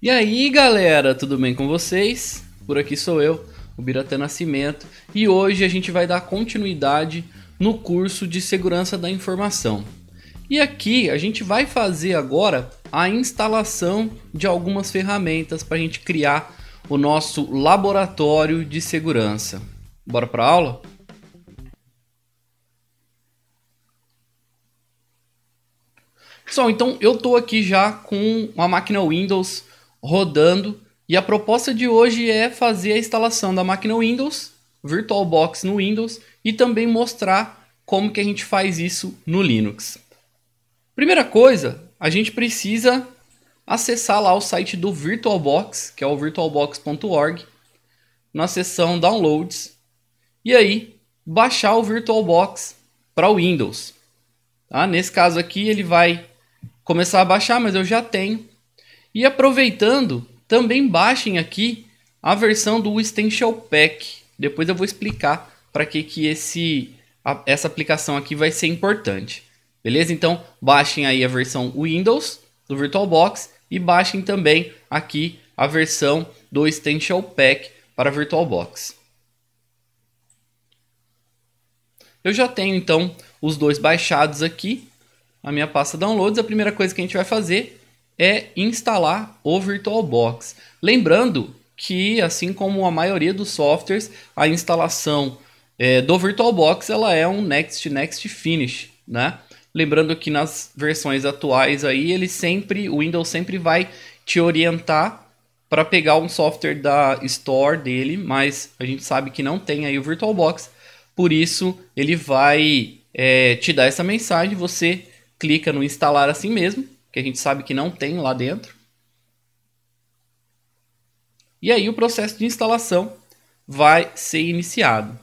E aí galera, tudo bem com vocês? Por aqui sou eu, o Biratã Nascimento, e hoje a gente vai dar continuidade no curso de segurança da informação. E aqui a gente vai fazer agora a instalação de algumas ferramentas para a gente criar o nosso laboratório de segurança. Bora para aula? Pessoal, então eu estou aqui já com uma máquina Windows rodando. E a proposta de hoje é fazer a instalação da máquina Windows, VirtualBox no Windows e também mostrar como que a gente faz isso no Linux. Primeira coisa, a gente precisa acessar lá o site do VirtualBox, que é o virtualbox.org, na seção Downloads, e aí baixar o VirtualBox para o Windows. Tá? Nesse caso aqui ele vai começar a baixar, mas eu já tenho. E aproveitando, também baixem aqui a versão do Essential Pack. Depois eu vou explicar para que, que esse, a, essa aplicação aqui vai ser importante. Beleza? Então baixem aí a versão Windows do VirtualBox e baixem também aqui a versão do Essential Pack para VirtualBox. Eu já tenho então os dois baixados aqui, a minha pasta downloads. A primeira coisa que a gente vai fazer é instalar o VirtualBox. Lembrando que, assim como a maioria dos softwares, a instalação é, do VirtualBox ela é um Next Next Finish, né? Lembrando que nas versões atuais aí ele sempre, o Windows sempre vai te orientar para pegar um software da Store dele, mas a gente sabe que não tem aí o VirtualBox, por isso ele vai é, te dar essa mensagem, você clica no instalar assim mesmo que a gente sabe que não tem lá dentro. E aí o processo de instalação vai ser iniciado.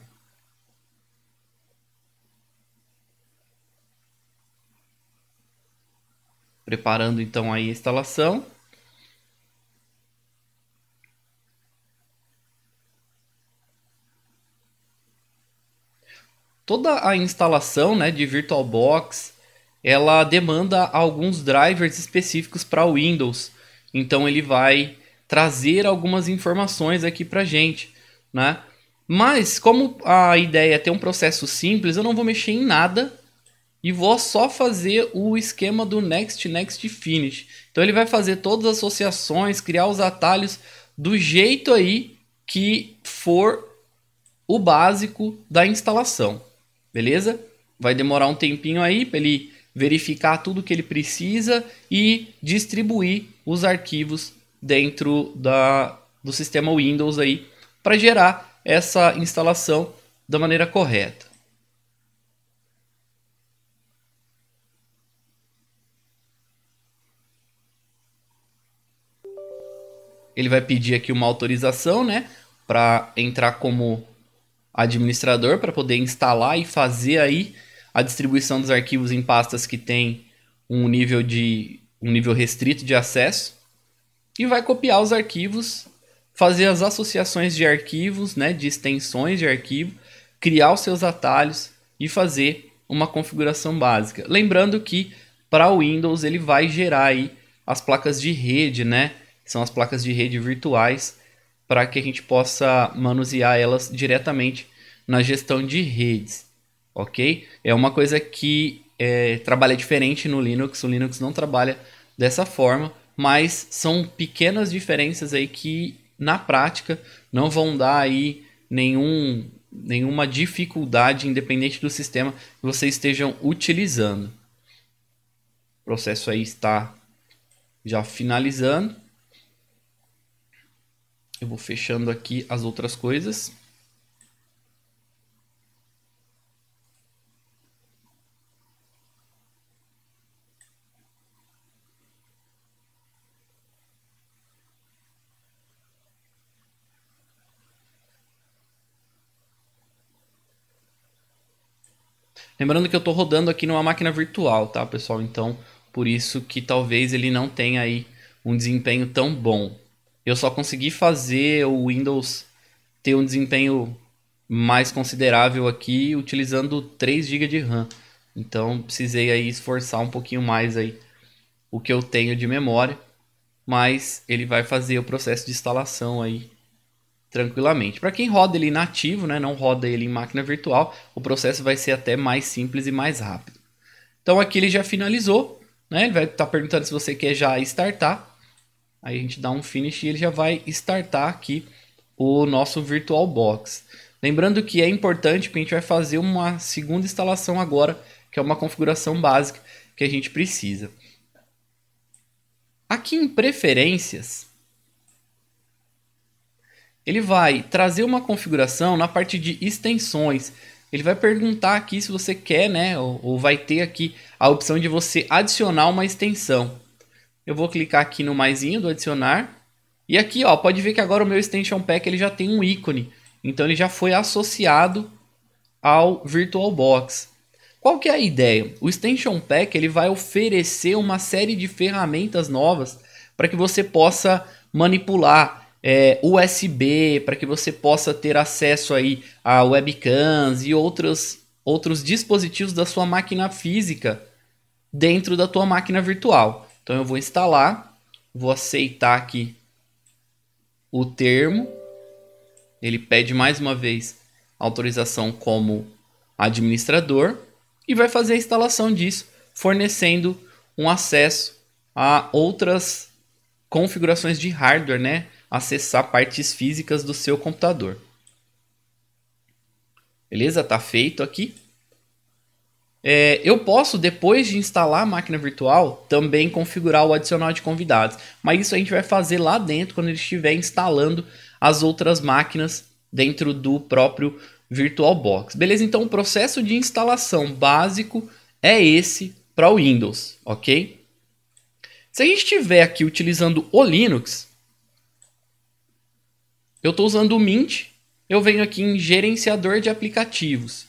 Preparando então aí a instalação. Toda a instalação né, de VirtualBox, ela demanda alguns drivers específicos para Windows. Então ele vai trazer algumas informações aqui para gente, né? Mas como a ideia é ter um processo simples, eu não vou mexer em nada e vou só fazer o esquema do next, next, finish. Então ele vai fazer todas as associações, criar os atalhos do jeito aí que for o básico da instalação, beleza? Vai demorar um tempinho aí para ele verificar tudo que ele precisa e distribuir os arquivos dentro da, do sistema Windows aí para gerar essa instalação da maneira correta. Ele vai pedir aqui uma autorização, né, para entrar como administrador para poder instalar e fazer aí a distribuição dos arquivos em pastas que tem um nível de um nível restrito de acesso e vai copiar os arquivos, fazer as associações de arquivos, né, de extensões de arquivo, criar os seus atalhos e fazer uma configuração básica. Lembrando que para o Windows ele vai gerar aí as placas de rede, né? São as placas de rede virtuais para que a gente possa manusear elas diretamente na gestão de redes ok? É uma coisa que é, trabalha diferente no Linux, o Linux não trabalha dessa forma, mas são pequenas diferenças aí que na prática não vão dar aí nenhum, nenhuma dificuldade independente do sistema que vocês estejam utilizando. O processo aí está já finalizando. Eu vou fechando aqui as outras coisas. Lembrando que eu estou rodando aqui numa máquina virtual, tá, pessoal? Então, por isso que talvez ele não tenha aí um desempenho tão bom. Eu só consegui fazer o Windows ter um desempenho mais considerável aqui utilizando 3 GB de RAM. Então, precisei aí esforçar um pouquinho mais aí o que eu tenho de memória, mas ele vai fazer o processo de instalação aí tranquilamente. Para quem roda ele nativo, né, não roda ele em máquina virtual, o processo vai ser até mais simples e mais rápido. Então aqui ele já finalizou, né? Ele vai estar tá perguntando se você quer já startar. Aí a gente dá um finish e ele já vai startar aqui o nosso VirtualBox. Lembrando que é importante que a gente vai fazer uma segunda instalação agora, que é uma configuração básica que a gente precisa. Aqui em preferências, ele vai trazer uma configuração na parte de extensões. Ele vai perguntar aqui se você quer, né, ou, ou vai ter aqui a opção de você adicionar uma extensão. Eu vou clicar aqui no maisinho do adicionar. E aqui, ó, pode ver que agora o meu extension pack ele já tem um ícone. Então ele já foi associado ao VirtualBox. Qual que é a ideia? O extension pack ele vai oferecer uma série de ferramentas novas para que você possa manipular é, USB para que você possa ter acesso aí a webcams e outros, outros dispositivos da sua máquina física dentro da tua máquina virtual. Então eu vou instalar, vou aceitar aqui o termo. Ele pede mais uma vez autorização como administrador e vai fazer a instalação disso, fornecendo um acesso a outras configurações de hardware, né? acessar partes físicas do seu computador. Beleza? Está feito aqui. É, eu posso, depois de instalar a máquina virtual, também configurar o adicional de convidados. Mas isso a gente vai fazer lá dentro, quando ele estiver instalando as outras máquinas dentro do próprio VirtualBox. Beleza? Então o processo de instalação básico é esse para o Windows, ok? Se a gente estiver aqui utilizando o Linux, eu estou usando o Mint, eu venho aqui em gerenciador de aplicativos.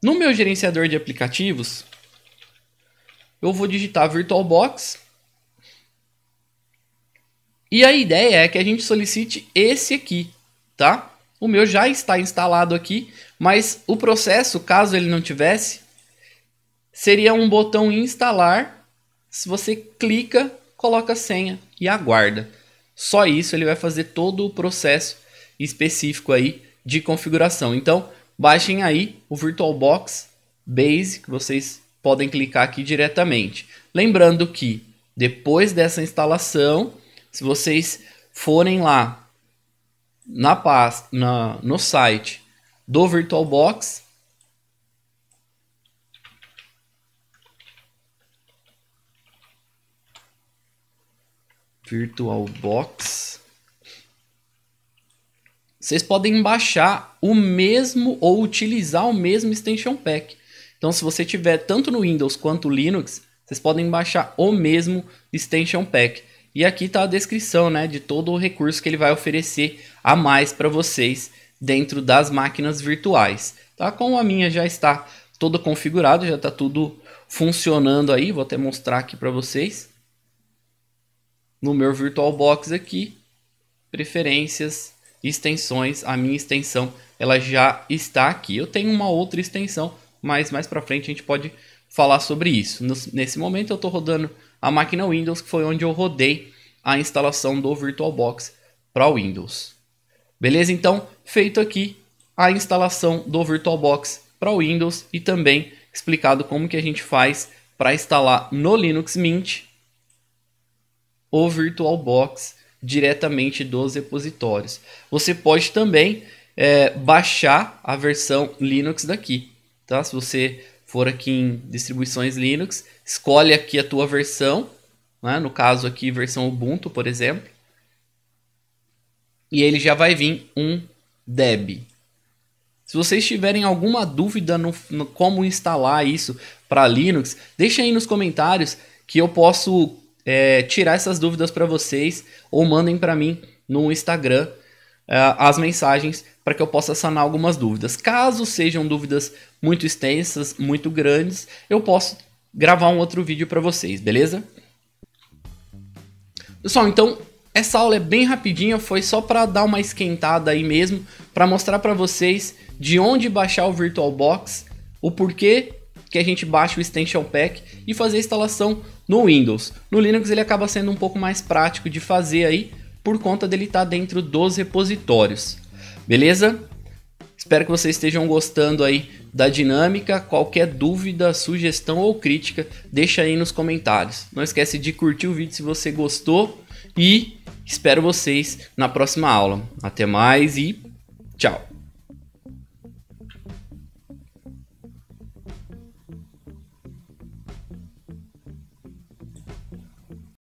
No meu gerenciador de aplicativos, eu vou digitar VirtualBox. E a ideia é que a gente solicite esse aqui, tá? O meu já está instalado aqui, mas o processo, caso ele não tivesse, seria um botão instalar. Se você clica, coloca a senha e aguarda. Só isso ele vai fazer todo o processo específico aí de configuração. Então, baixem aí o VirtualBox Base, que vocês podem clicar aqui diretamente. Lembrando que depois dessa instalação, se vocês forem lá na na, no site do VirtualBox, VirtualBox. Vocês podem baixar o mesmo ou utilizar o mesmo extension pack. Então, se você tiver tanto no Windows quanto Linux, vocês podem baixar o mesmo extension pack. E aqui está a descrição né, de todo o recurso que ele vai oferecer a mais para vocês dentro das máquinas virtuais. Tá? Como a minha já está toda configurada, já está tudo funcionando aí, vou até mostrar aqui para vocês no meu VirtualBox aqui, preferências, extensões, a minha extensão ela já está aqui. Eu tenho uma outra extensão, mas mais para frente a gente pode falar sobre isso. Nesse momento eu estou rodando a máquina Windows, que foi onde eu rodei a instalação do VirtualBox para Windows. Beleza? Então, feito aqui a instalação do VirtualBox para Windows e também explicado como que a gente faz para instalar no Linux Mint o VirtualBox diretamente dos repositórios. Você pode também é, baixar a versão Linux daqui, tá? Se você for aqui em distribuições Linux, escolhe aqui a tua versão, né? no caso aqui versão Ubuntu, por exemplo, e ele já vai vir um deb. Se vocês tiverem alguma dúvida no, no como instalar isso para Linux, deixa aí nos comentários que eu posso é, tirar essas dúvidas para vocês ou mandem para mim no Instagram é, as mensagens para que eu possa sanar algumas dúvidas. Caso sejam dúvidas muito extensas, muito grandes, eu posso gravar um outro vídeo para vocês, beleza? Pessoal, então essa aula é bem rapidinha, foi só para dar uma esquentada aí mesmo, para mostrar para vocês de onde baixar o VirtualBox, o porquê que a gente baixa o Extension Pack e fazer a instalação no Windows. No Linux ele acaba sendo um pouco mais prático de fazer aí, por conta dele estar tá dentro dos repositórios. Beleza? Espero que vocês estejam gostando aí da dinâmica. Qualquer dúvida, sugestão ou crítica, deixa aí nos comentários. Não esquece de curtir o vídeo se você gostou e espero vocês na próxima aula. Até mais e tchau.